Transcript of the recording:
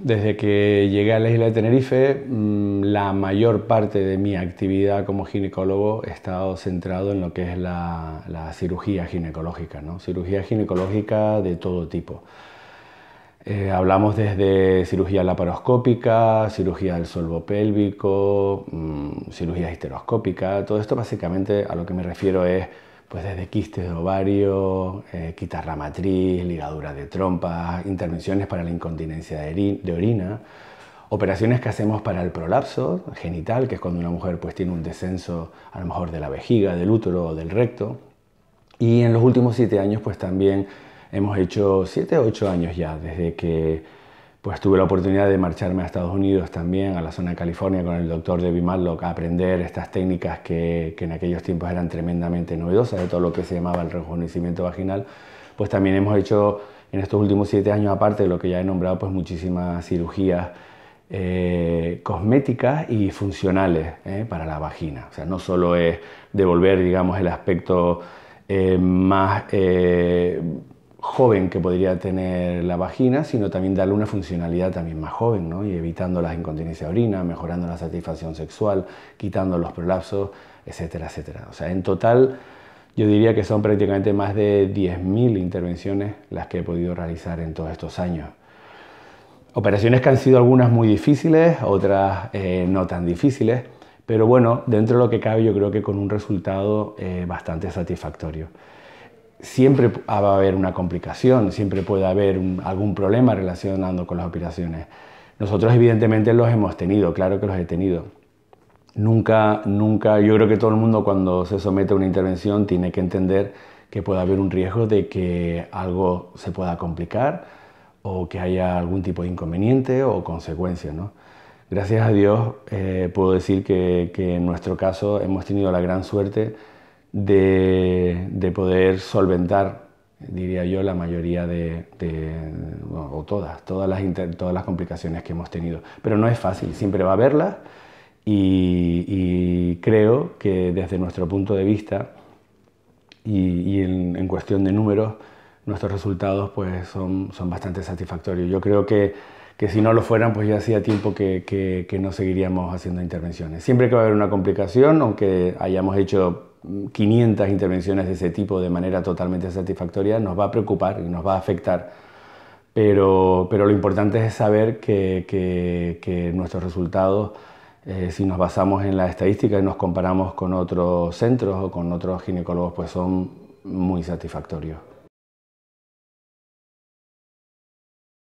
Desde que llegué a la isla de Tenerife, mm, la mayor parte de mi actividad como ginecólogo ha estado centrado en lo que es la, cirugía ginecológica, ¿no? cirugía ginecológica de todo tipo. Eh, hablamos desde cirugía laparoscópica, cirugía del solvopélvico, pélvico, mm, cirugía histeroscópica, todo esto básicamente a lo que me refiero es pues desde quistes de ovario, eh, matriz, ligadura de trompas, intervenciones para la incontinencia de, orina, operaciones que hacemos para el prolapso genital, que es cuando una mujer pues tiene un descenso a lo mejor de la vejiga, del útero o del recto. Y en los últimos siete años pues también hemos hecho siete o ocho años ya desde que pues tuve la oportunidad de marcharme a Estados Unidos también, a la zona de California, con el doctor Debbie Matlock, a aprender estas técnicas que, en aquellos tiempos eran tremendamente novedosas, de todo lo que se llamaba el rejuvenecimiento vaginal, pues también hemos hecho en estos últimos siete años, aparte de lo que ya he nombrado, pues muchísimas cirugías eh, cosméticas y funcionales eh, para la vagina. O sea, no solo es devolver, digamos, el aspecto eh, más joven que podría tener la vagina, sino también darle una funcionalidad también más joven, Y evitando las incontinencias de orina, mejorando la satisfacción sexual, quitando los prolapsos, etcétera, etcétera. O sea, en total yo diría que son prácticamente más de 10.000 intervenciones las que he podido realizar en todos estos años. Operaciones que han sido algunas muy difíciles, otras eh, no tan difíciles, pero bueno, dentro de lo que cabe yo creo que con un resultado eh, bastante satisfactorio siempre ah, va a haber una complicación, siempre puede haber algún problema relacionado con las operaciones. Nosotros evidentemente los hemos tenido, claro que los he tenido. Nunca, nunca, yo creo que todo el mundo cuando se somete a una intervención tiene que entender que puede haber un riesgo de que algo se pueda complicar o que haya algún tipo de inconveniente o consecuencia. ¿no? Gracias a Dios eh, puedo decir que, que en nuestro caso hemos tenido la gran suerte de, poder solventar, diría yo, la mayoría de, o todas, todas las, todas las complicaciones que hemos tenido. Pero no es fácil, siempre va a haberlas y, creo que desde nuestro punto de vista y, en, cuestión de números, nuestros resultados pues, son, bastante satisfactorios. Yo creo que, que, si no lo fueran, pues ya hacía tiempo que, que, no seguiríamos haciendo intervenciones. Siempre que va a haber una complicación, aunque hayamos hecho 500 intervenciones de ese tipo de manera totalmente satisfactoria, nos va a preocupar y nos va a afectar. Pero, lo importante es saber que, nuestros resultados, eh, si nos basamos en la estadística y nos comparamos con otros centros o con otros ginecólogos, pues son muy satisfactorios.